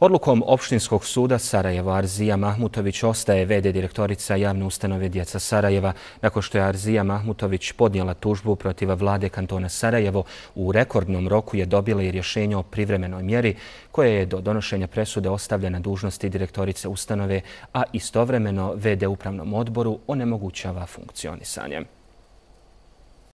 Odlukom Opštinskog suda Sarajeva Arzija Mahmutović ostaje VD direktorica javne ustanove Djeca Sarajeva nakon što je Arzija Mahmutović podnijela tužbu protiv vlade kantona Sarajevo u rekordnom roku je dobila i rješenje o privremenoj mjeri koje je do donošenja presude ostavljena dužnosti direktorice ustanove, a istovremeno VD upravnom odboru onemogućava funkcionisanje.